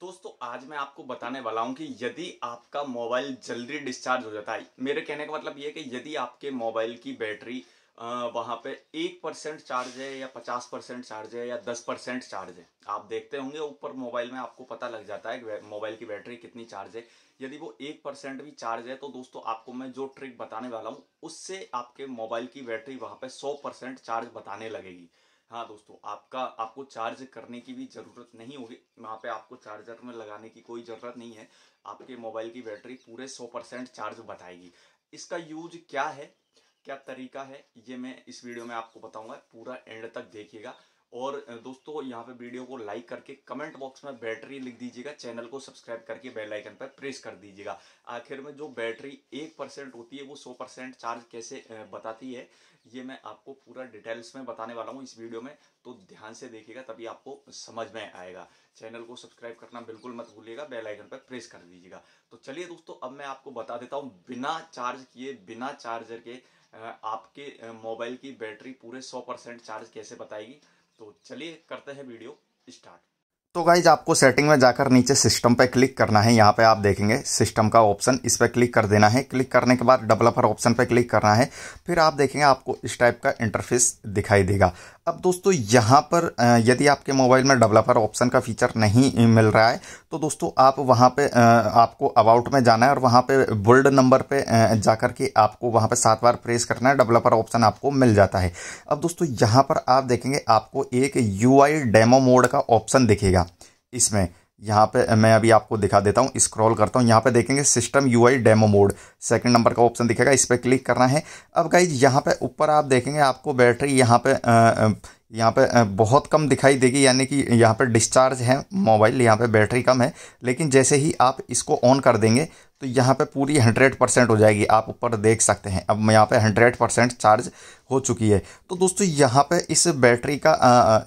दोस्तों आज मैं आपको बताने वाला हूं कि यदि आपका मोबाइल जल्दी डिस्चार्ज हो जाता है मेरे कहने का मतलब ये कि यदि आपके मोबाइल की बैटरी वहाँ पे एक परसेंट चार्ज है या पचास परसेंट चार्ज है या दस परसेंट चार्ज है आप देखते होंगे ऊपर मोबाइल में आपको पता लग जाता है मोबाइल की बैटरी कितनी चार्ज है यदि वो एक परसेंट भी चार्ज है तो दोस्तों आपको मैं जो ट्रिक बताने वाला हूँ उससे आपके मोबाइल की बैटरी वहाँ पे सौ परसेंट चार्ज बताने लगेगी हाँ दोस्तों आपका आपको चार्ज करने की भी ज़रूरत नहीं होगी वहाँ पे आपको चार्जर में लगाने की कोई ज़रूरत नहीं है आपके मोबाइल की बैटरी पूरे सौ परसेंट चार्ज बताएगी इसका यूज क्या है क्या तरीका है ये मैं इस वीडियो में आपको बताऊंगा पूरा एंड तक देखिएगा और दोस्तों यहाँ पे वीडियो को लाइक करके कमेंट बॉक्स में बैटरी लिख दीजिएगा चैनल को सब्सक्राइब करके बेल आइकन पर प्रेस कर दीजिएगा आखिर में जो बैटरी एक परसेंट होती है वो सौ परसेंट चार्ज कैसे बताती है ये मैं आपको पूरा डिटेल्स में बताने वाला हूँ इस वीडियो में तो ध्यान से देखिएगा तभी आपको समझ में आएगा चैनल को सब्सक्राइब करना बिल्कुल मत भूलिएगा बेल आइकन पर प्रेस कर दीजिएगा तो चलिए दोस्तों अब मैं आपको बता देता हूँ बिना चार्ज किए बिना चार्जर के आपके मोबाइल की बैटरी पूरे 100 परसेंट चार्ज कैसे बताएगी तो चलिए करते हैं वीडियो स्टार्ट तो गाइज आपको सेटिंग में जाकर नीचे सिस्टम पे क्लिक करना है यहाँ पे आप देखेंगे सिस्टम का ऑप्शन इस पर क्लिक कर देना है क्लिक करने के बाद डेवलपर ऑप्शन पे क्लिक करना है फिर आप देखेंगे आपको इस टाइप का इंटरफेस दिखाई देगा अब दोस्तों यहाँ पर यदि आपके मोबाइल में डेवलपर ऑप्शन का फीचर नहीं मिल रहा है तो दोस्तों आप वहाँ पे आपको अबाउट में जाना है और वहाँ पे बोल्ड नंबर पे जाकर के आपको वहाँ पे सात बार प्रेस करना है डेवलपर ऑप्शन आपको मिल जाता है अब दोस्तों यहाँ पर आप देखेंगे आपको एक यू डेमो मोड का ऑप्शन दिखेगा इसमें यहाँ पे मैं अभी आपको दिखा देता हूँ स्क्रॉल करता हूँ यहाँ पे देखेंगे system UI demo mode second number का ऑप्शन दिखेगा इस पर क्लिक करना है अब गाइज यहाँ पे ऊपर आप देखेंगे आपको बैटरी यहाँ पे यहाँ पे बहुत कम दिखाई देगी यानी कि यहाँ पे डिस्चार्ज है मोबाइल यहाँ पे बैटरी कम है लेकिन जैसे ही आप इसको ऑन कर देंगे तो यहाँ पे पूरी हंड्रेड परसेंट हो जाएगी आप ऊपर देख सकते हैं अब यहाँ पे हंड्रेड परसेंट चार्ज हो चुकी है तो दोस्तों यहाँ पे इस बैटरी का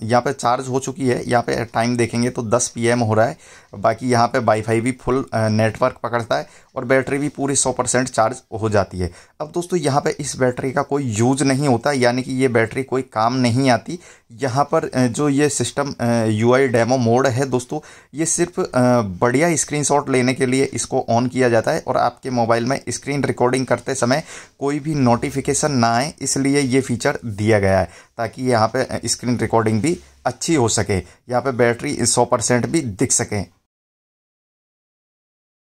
यहाँ पे चार्ज हो चुकी है यहाँ पे टाइम देखेंगे तो 10 पीएम हो रहा है बाकी यहाँ पे वाईफाई भी फुल नेटवर्क पकड़ता है और बैटरी भी पूरी 100 परसेंट चार्ज हो जाती है अब दोस्तों यहाँ पर इस बैटरी का कोई यूज नहीं होता यानी कि ये बैटरी कोई काम नहीं आती यहाँ पर जो ये सिस्टम यू डेमो मोड है दोस्तों ये सिर्फ बढ़िया स्क्रीन लेने के लिए इसको ऑन किया जाता जाता है और आपके मोबाइल में स्क्रीन रिकॉर्डिंग करते समय कोई भी नोटिफिकेशन ना आए इसलिए ये फीचर दिया गया है ताकि यहाँ पे स्क्रीन रिकॉर्डिंग भी अच्छी हो सके यहाँ पे बैटरी सौ परसेंट भी दिख सकें